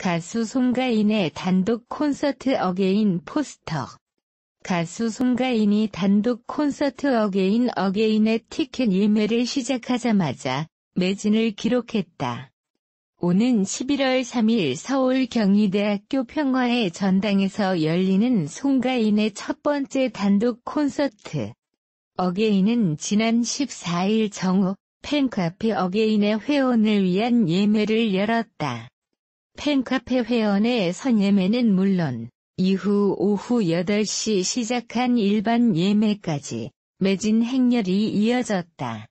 가수 송가인의 단독 콘서트 어게인 포스터 가수 송가인이 단독 콘서트 어게인 어게인의 티켓 예매를 시작하자마자 매진을 기록했다. 오는 11월 3일 서울 경희대학교 평화의 전당에서 열리는 송가인의 첫 번째 단독 콘서트 어게인은 지난 14일 정오 팬카페 어게인의 회원을 위한 예매를 열었다. 팬카페 회원의 선예매는 물론 이후 오후 8시 시작한 일반 예매까지 매진 행렬이 이어졌다.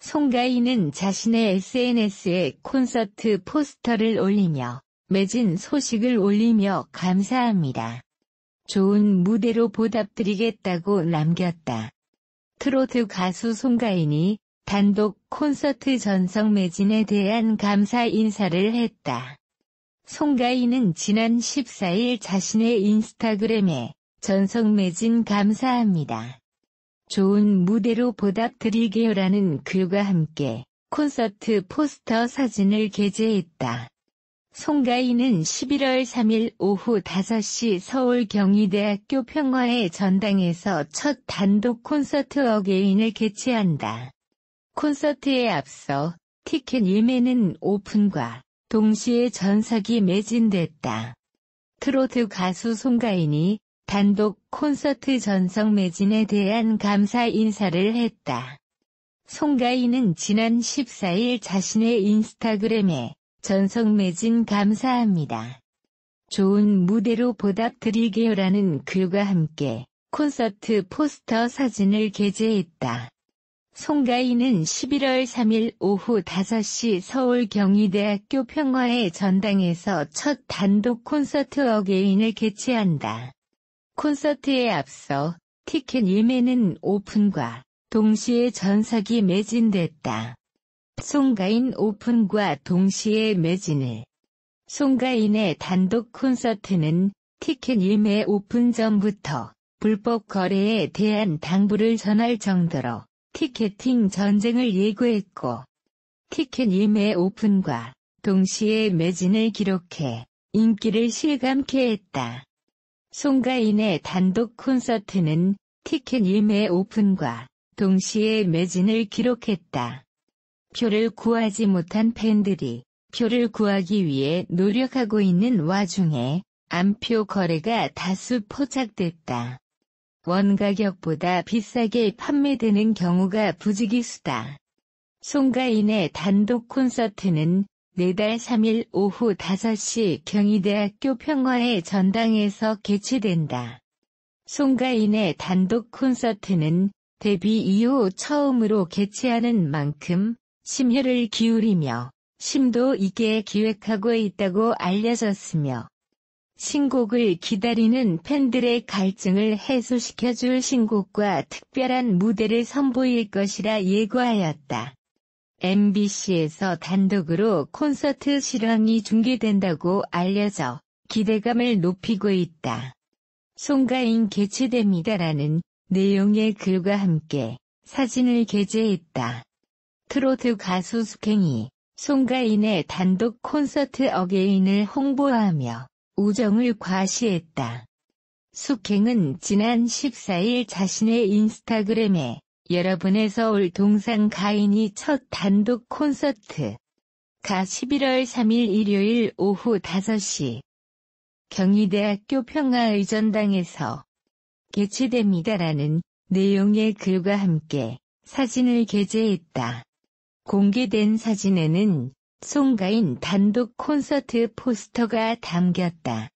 송가인은 자신의 SNS에 콘서트 포스터를 올리며 매진 소식을 올리며 감사합니다. 좋은 무대로 보답드리겠다고 남겼다. 트로트 가수 송가인이 단독 콘서트 전성 매진에 대한 감사 인사를 했다. 송가인은 지난 14일 자신의 인스타그램에 전성매진 감사합니다. 좋은 무대로 보답드리게요라는 글과 함께 콘서트 포스터 사진을 게재했다. 송가인은 11월 3일 오후 5시 서울 경희대학교 평화의 전당에서 첫 단독 콘서트 어게인을 개최한다. 콘서트에 앞서 티켓 예매는 오픈과 동시에 전석이 매진됐다. 트로트 가수 송가인이 단독 콘서트 전석 매진에 대한 감사 인사를 했다. 송가인은 지난 14일 자신의 인스타그램에 전석 매진 감사합니다. 좋은 무대로 보답드리게요라는 글과 함께 콘서트 포스터 사진을 게재했다. 송가인은 11월 3일 오후 5시 서울 경희대학교 평화의 전당에서 첫 단독 콘서트 어게인을 개최한다. 콘서트에 앞서 티켓 예매는 오픈과 동시에 전석이 매진됐다. 송가인 오픈과 동시에 매진을 송가인의 단독 콘서트는 티켓 예매 오픈 전부터 불법 거래에 대한 당부를 전할 정도로 티켓팅 전쟁을 예고했고 티켓 예매 오픈과 동시에 매진을 기록해 인기를 실감케 했다. 송가인의 단독 콘서트는 티켓 예매 오픈과 동시에 매진을 기록했다. 표를 구하지 못한 팬들이 표를 구하기 위해 노력하고 있는 와중에 암표 거래가 다수 포착됐다. 원가격보다 비싸게 판매되는 경우가 부지기수다. 송가인의 단독 콘서트는 내달 3일 오후 5시 경희대학교 평화의 전당에서 개최된다. 송가인의 단독 콘서트는 데뷔 이후 처음으로 개최하는 만큼 심혈을 기울이며 심도 있게 기획하고 있다고 알려졌으며 신곡을 기다리는 팬들의 갈증을 해소시켜줄 신곡과 특별한 무대를 선보일 것이라 예고하였다. MBC에서 단독으로 콘서트 실황이 중계된다고 알려져 기대감을 높이고 있다. 송가인 개최됩니다라는 내용의 글과 함께 사진을 게재했다. 트로트 가수 숙행이 송가인의 단독 콘서트 어게인을 홍보하며 우정을 과시했다. 숙행은 지난 14일 자신의 인스타그램에 여러분의 서울 동상 가인이 첫 단독 콘서트 가 11월 3일 일요일 오후 5시 경희대학교 평화의전당에서 개최됩니다라는 내용의 글과 함께 사진을 게재했다. 공개된 사진에는 송가인 단독 콘서트 포스터가 담겼다.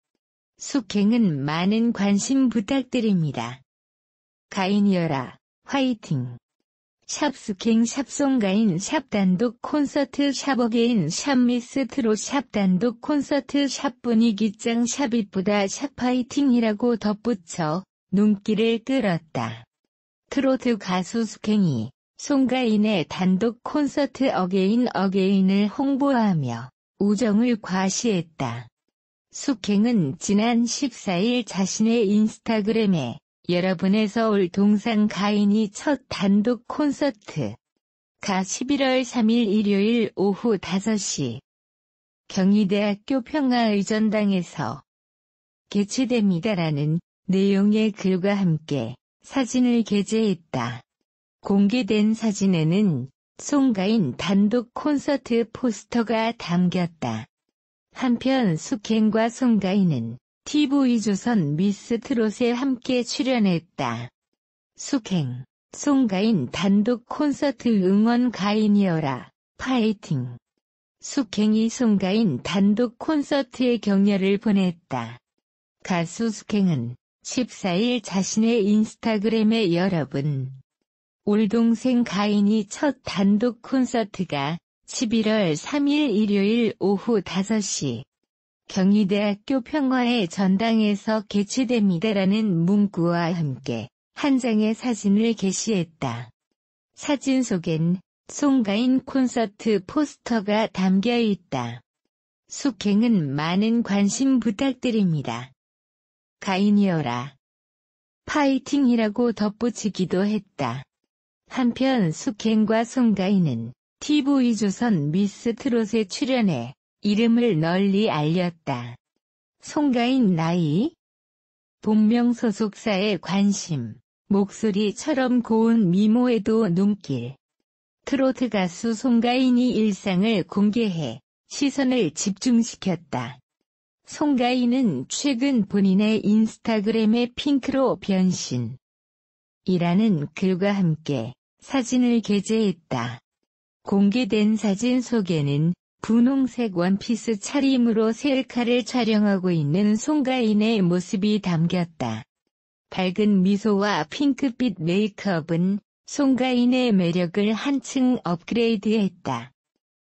숙행은 많은 관심 부탁드립니다. 가인이어라 화이팅! 샵스킹 샵송가인 샵단독 콘서트 샵어게인 샵미스트로 샵단독 콘서트 샵분위기짱 샵이보다 샵파이팅이라고 덧붙여 눈길을 끌었다. 트로트 가수 숙행이 송가인의 단독 콘서트 어게인 어게인을 홍보하며 우정을 과시했다. 숙행은 지난 14일 자신의 인스타그램에 여러분에서올 동상 가인이 첫 단독 콘서트 가 11월 3일 일요일 오후 5시 경희대학교 평화의전당에서 개최됩니다라는 내용의 글과 함께 사진을 게재했다. 공개된 사진에는 송가인 단독 콘서트 포스터가 담겼다. 한편 숙행과 송가인은 TV조선 미스트롯에 함께 출연했다. 숙행, 송가인 단독 콘서트 응원 가인이어라, 파이팅. 숙행이 송가인 단독 콘서트에 격려를 보냈다. 가수 숙행은 14일 자신의 인스타그램에 여러분, 올동생 가인이 첫 단독 콘서트가 11월 3일 일요일 오후 5시 경희대학교 평화의 전당에서 개최됩니다라는 문구와 함께 한 장의 사진을 게시했다. 사진 속엔 송가인 콘서트 포스터가 담겨 있다. 숙행은 많은 관심 부탁드립니다. 가인이어라. 파이팅이라고 덧붙이기도 했다. 한편 숙행과 송가인은 TV조선 미스 트롯에 출연해 이름을 널리 알렸다. 송가인 나이 본명 소속사의 관심, 목소리처럼 고운 미모에도 눈길. 트로트 가수 송가인이 일상을 공개해 시선을 집중시켰다. 송가인은 최근 본인의 인스타그램에 핑크로 변신. 이라는 글과 함께 사진을 게재했다. 공개된 사진 속에는 분홍색 원피스 차림으로 셀카를 촬영하고 있는 송가인의 모습이 담겼다. 밝은 미소와 핑크빛 메이크업은 송가인의 매력을 한층 업그레이드했다.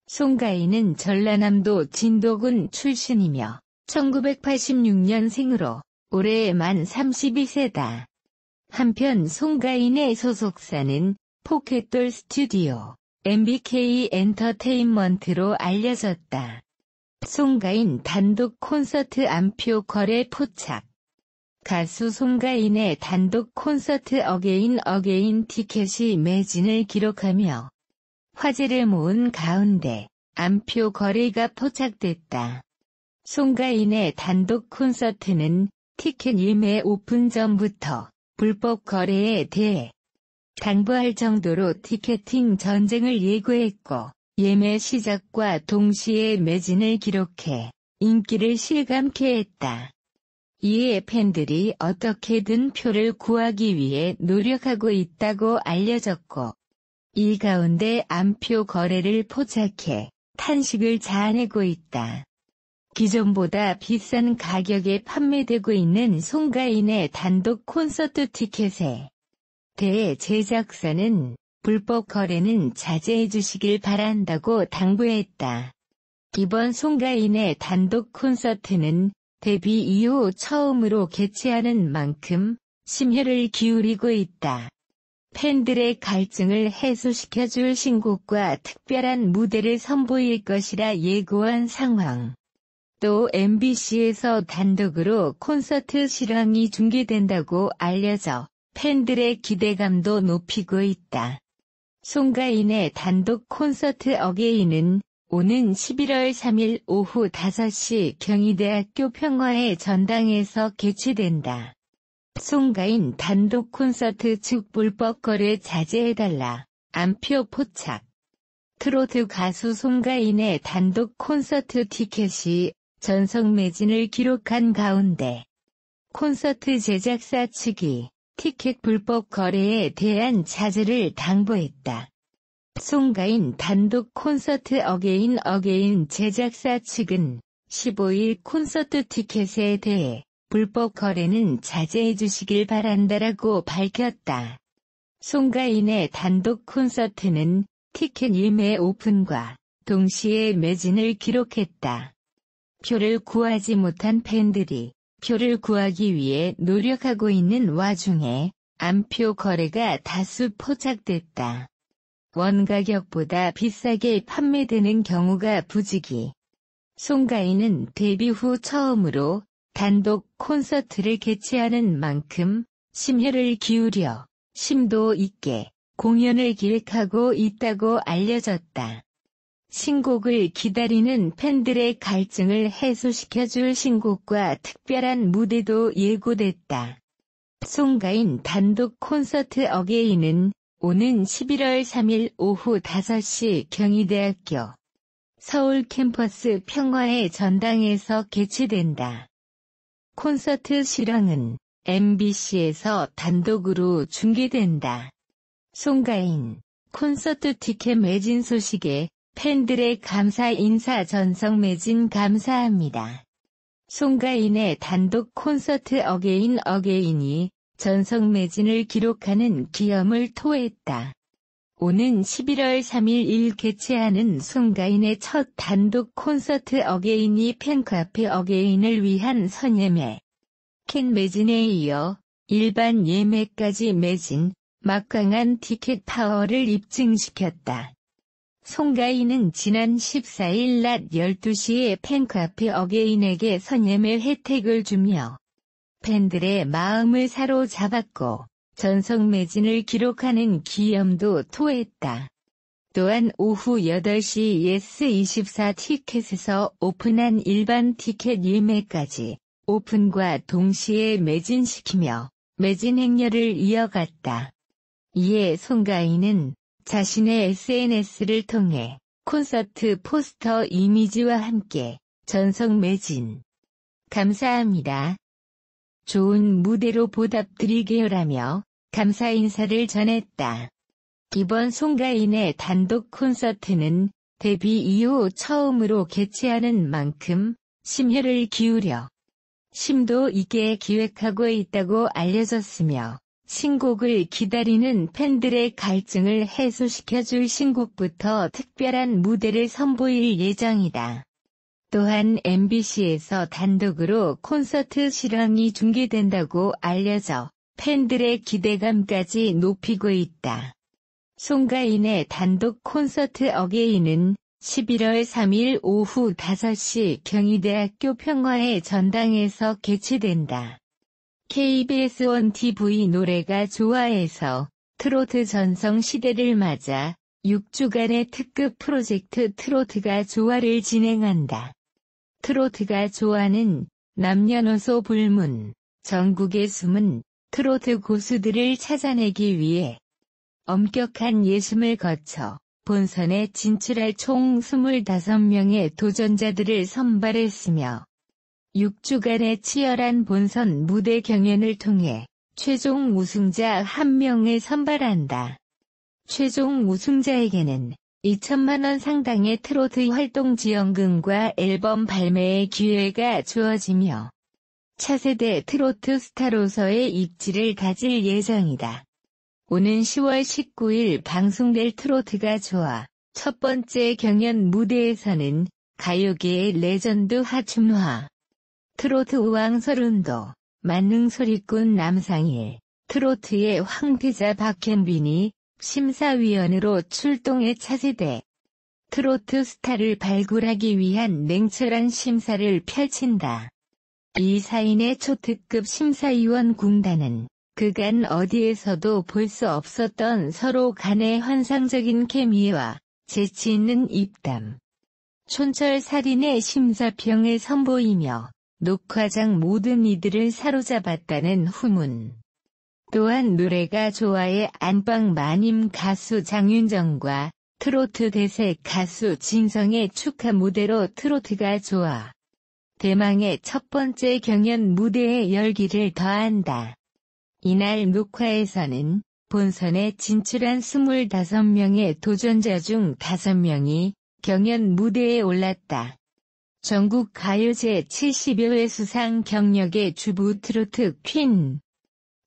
송가인은 전라남도 진도군 출신이며 1986년생으로 올해 만 32세다. 한편 송가인의 소속사는 포켓돌 스튜디오, MBK 엔터테인먼트로 알려졌다. 송가인 단독 콘서트 안표 거래 포착. 가수 송가인의 단독 콘서트 어게인 어게인 티켓이 매진을 기록하며 화제를 모은 가운데 안표 거래가 포착됐다. 송가인의 단독 콘서트는 티켓 1매 오픈 전부터 불법 거래에 대해 당부할 정도로 티켓팅 전쟁을 예고했고 예매 시작과 동시에 매진을 기록해 인기를 실감케 했다. 이에 팬들이 어떻게든 표를 구하기 위해 노력하고 있다고 알려졌고 이 가운데 암표 거래를 포착해 탄식을 자아내고 있다. 기존보다 비싼 가격에 판매되고 있는 송가인의 단독 콘서트 티켓에 대제작사는 불법 거래는 자제해 주시길 바란다고 당부했다. 이번 송가인의 단독 콘서트는 데뷔 이후 처음으로 개최하는 만큼 심혈을 기울이고 있다. 팬들의 갈증을 해소시켜줄 신곡과 특별한 무대를 선보일 것이라 예고한 상황. 또 MBC에서 단독으로 콘서트 실황이 중계된다고 알려져 팬들의 기대감도 높이고 있다. 송가인의 단독 콘서트 어게인은 오는 11월 3일 오후 5시 경희대학교 평화의 전당에서 개최된다. 송가인 단독 콘서트 측 불법 거래 자제해달라. 안표 포착. 트로트 가수 송가인의 단독 콘서트 티켓이 전성 매진을 기록한 가운데 콘서트 제작사 측이 티켓 불법 거래에 대한 자제를 당부했다. 송가인 단독 콘서트 어게인 어게인 제작사 측은 15일 콘서트 티켓에 대해 불법 거래는 자제해 주시길 바란다라고 밝혔다. 송가인의 단독 콘서트는 티켓 1매 오픈과 동시에 매진을 기록했다. 표를 구하지 못한 팬들이 표를 구하기 위해 노력하고 있는 와중에 암표 거래가 다수 포착됐다. 원가격보다 비싸게 판매되는 경우가 부지기. 송가인은 데뷔 후 처음으로 단독 콘서트를 개최하는 만큼 심혈을 기울여 심도 있게 공연을 기획하고 있다고 알려졌다. 신곡을 기다리는 팬들의 갈증을 해소시켜줄 신곡과 특별한 무대도 예고됐다. 송가인 단독 콘서트 어게인은 오는 11월 3일 오후 5시 경희대학교 서울 캠퍼스 평화의 전당에서 개최된다. 콘서트 실황은 MBC에서 단독으로 중계된다. 송가인 콘서트 티켓 매진 소식에 팬들의 감사 인사 전성 매진 감사합니다. 송가인의 단독 콘서트 어게인 어게인이 전성 매진을 기록하는 기염을 토했다. 오는 11월 3일 일 개최하는 송가인의 첫 단독 콘서트 어게인이 팬카페 어게인을 위한 선예매. 캔 매진에 이어 일반 예매까지 매진, 막강한 티켓 파워를 입증시켰다. 송가인은 지난 14일 낮 12시에 팬카페 어게인에게 선예매 혜택을 주며 팬들의 마음을 사로잡았고 전성 매진을 기록하는 기염도 토했다. 또한 오후 8시 예스24 티켓에서 오픈한 일반 티켓 예매까지 오픈과 동시에 매진시키며 매진 행렬을 이어갔다. 이에 송가인은 자신의 SNS를 통해 콘서트 포스터 이미지와 함께 전성 매진. 감사합니다. 좋은 무대로 보답드리게요라며 감사 인사를 전했다. 이번 송가인의 단독 콘서트는 데뷔 이후 처음으로 개최하는 만큼 심혈을 기울여 심도 있게 기획하고 있다고 알려졌으며 신곡을 기다리는 팬들의 갈증을 해소시켜줄 신곡부터 특별한 무대를 선보일 예정이다. 또한 MBC에서 단독으로 콘서트 실황이 중계된다고 알려져 팬들의 기대감까지 높이고 있다. 송가인의 단독 콘서트 어게인은 11월 3일 오후 5시 경희대학교 평화의 전당에서 개최된다. KBS1 TV 노래가 좋아해서 트로트 전성 시대를 맞아 6주간의 특급 프로젝트 트로트가 좋아를 진행한다. 트로트가 좋아는 남녀노소 불문, 전국의 숨은 트로트 고수들을 찾아내기 위해 엄격한 예심을 거쳐 본선에 진출할 총 25명의 도전자들을 선발했으며 6주간의 치열한 본선 무대 경연을 통해 최종 우승자 한명을 선발한다. 최종 우승자에게는 2천만원 상당의 트로트 활동 지원금과 앨범 발매의 기회가 주어지며 차세대 트로트 스타로서의 입지를 가질 예정이다. 오는 10월 19일 방송될 트로트가 좋아 첫 번째 경연 무대에서는 가요계의 레전드 하춘화, 트로트 우왕설음도 만능 소리꾼 남상일, 트로트의 황태자 박현빈이 심사위원으로 출동해 차세대 트로트 스타를 발굴하기 위한 냉철한 심사를 펼친다. 이 사인의 초특급 심사위원 군단은 그간 어디에서도 볼 수 없었던 서로 간의 환상적인 케미와 재치 있는 입담, 촌철살인의 심사평을 선보이며 녹화장 모든 이들을 사로잡았다는 후문. 또한 노래가 좋아해 안방 마님 가수 장윤정과 트로트 대세 가수 진성의 축하 무대로 트로트가 좋아. 대망의 첫 번째 경연 무대에 열기를 더한다. 이날 녹화에서는 본선에 진출한 25명의 도전자 중 5명이 경연 무대에 올랐다. 전국 가요제 7 0여회 수상 경력의 주부 트로트 퀸.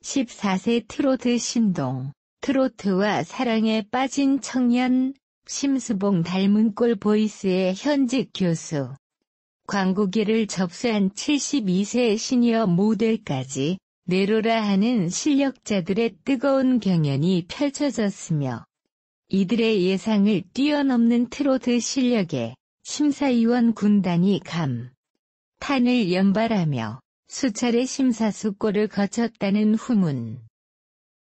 14세 트로트 신동. 트로트와 사랑에 빠진 청년. 심수봉 닮은 꼴 보이스의 현직 교수. 광고계를 접수한 72세 시니어 모델까지 내로라 하는 실력자들의 뜨거운 경연이 펼쳐졌으며 이들의 예상을 뛰어넘는 트로트 실력에 심사위원 군단이 감, 탄을 연발하며 수차례 심사숙고를 거쳤다는 후문.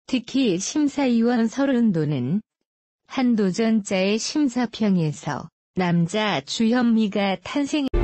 특히 심사위원 서른도는 한도전자의 심사평에서 남자 주현미가 탄생